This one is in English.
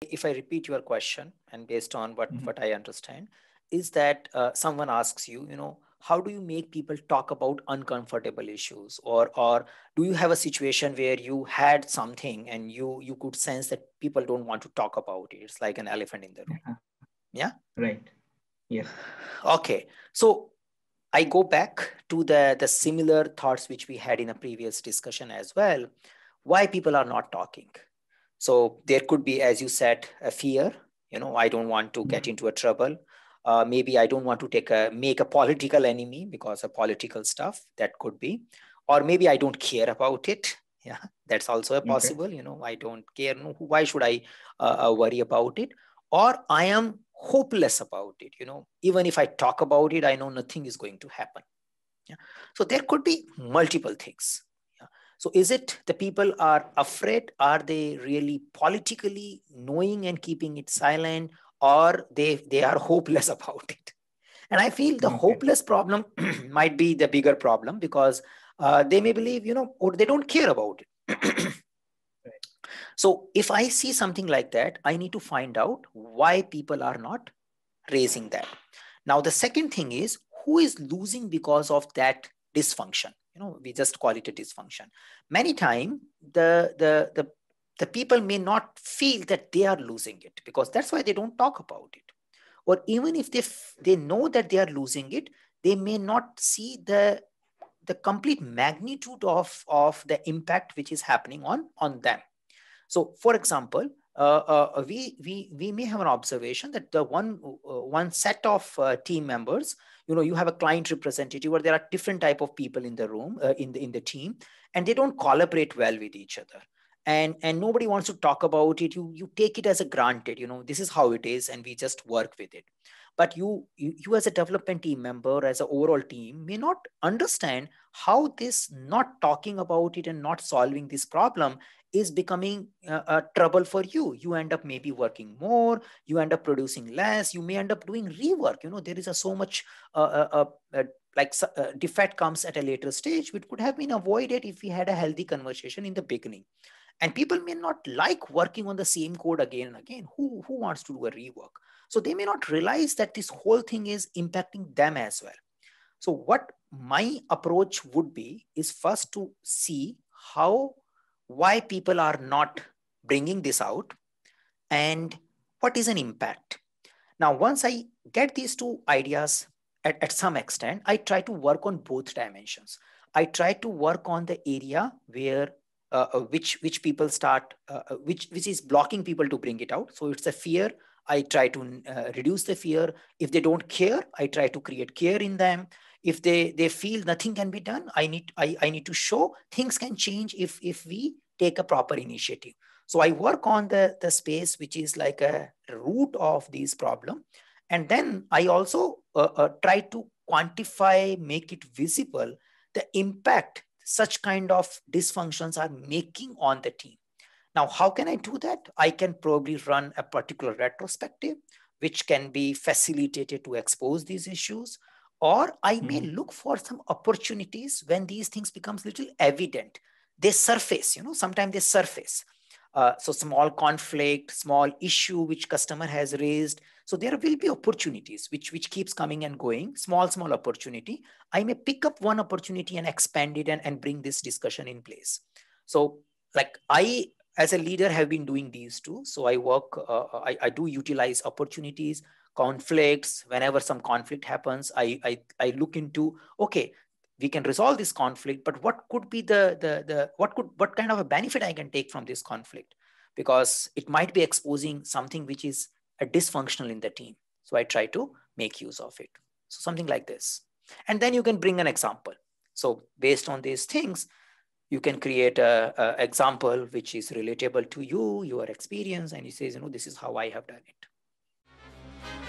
if i repeat your question and based on what mm-hmm. what i understand is that uh, someone asks you you know how do you make people talk about uncomfortable issues or or do you have a situation where you had something and you you could sense that people don't want to talk about it it's like an elephant in the room yeah, uh-huh. yeah? right yeah okay so i go back to the the similar thoughts which we had in a previous discussion as well why people are not talking so there could be, as you said, a fear. You know, I don't want to get mm-hmm. into a trouble. Uh, maybe I don't want to take a make a political enemy because of political stuff. That could be, or maybe I don't care about it. Yeah, that's also a possible. Okay. You know, I don't care. Why should I uh, uh, worry about it? Or I am hopeless about it. You know, even if I talk about it, I know nothing is going to happen. Yeah. So there could be multiple things. So is it the people are afraid? Are they really politically knowing and keeping it silent, or they they are hopeless about it? And I feel the okay. hopeless problem might be the bigger problem because uh, they may believe, you know, or they don't care about it. so if I see something like that, I need to find out why people are not raising that. Now, the second thing is who is losing because of that dysfunction? you know we just call it a dysfunction many time the the the the people may not feel that they are losing it because that's why they don't talk about it or even if they they know that they are losing it they may not see the the complete magnitude of of the impact which is happening on on them so for example uh, uh, we, we, we may have an observation that the one, uh, one set of team members, you know, you have a client representative or there are different type of people in the room, in, the, in the team, and they don't collaborate well with each other and and nobody wants to talk about it you you take it as a granted you know this is how it is and we just work with it but you, you, you as a development team member, as an overall team, may not understand how this not talking about it and not solving this problem is becoming uh, a trouble for you. You end up maybe working more, you end up producing less, you may end up doing rework. You know, there is a so much uh, uh, uh, uh like uh, defect comes at a later stage, which could have been avoided if we had a healthy conversation in the beginning and people may not like working on the same code again and again who who wants to do a rework so they may not realize that this whole thing is impacting them as well so what my approach would be is first to see how why people are not bringing this out and what is an impact now once i get these two ideas at, at some extent i try to work on both dimensions i try to work on the area where uh, uh, which which people start uh, uh, which which is blocking people to bring it out so it's a fear i try to uh, reduce the fear if they don't care i try to create care in them if they they feel nothing can be done i need i, I need to show things can change if if we take a proper initiative so i work on the the space which is like a root of this problem and then i also uh, try to quantify make it visible the impact such kind of dysfunctions are making on the team. Now, how can I do that? I can probably run a particular retrospective, which can be facilitated to expose these issues. Or I may mm-hmm. look for some opportunities when these things becomes little evident. They surface, you know, sometimes they surface. Uh, so small conflict, small issue which customer has raised, so there will be opportunities which, which keeps coming and going, small, small opportunity. I may pick up one opportunity and expand it and, and bring this discussion in place. So like I, as a leader, have been doing these two. So I work, uh, uh, I, I do utilize opportunities, conflicts. Whenever some conflict happens, I, I, I look into, okay, we can resolve this conflict but what could be the, the the what could what kind of a benefit i can take from this conflict because it might be exposing something which is a dysfunctional in the team. So I try to make use of it. So something like this. And then you can bring an example. So based on these things, you can create a, a example which is relatable to you, your experience, and he says, you know, this is how I have done it.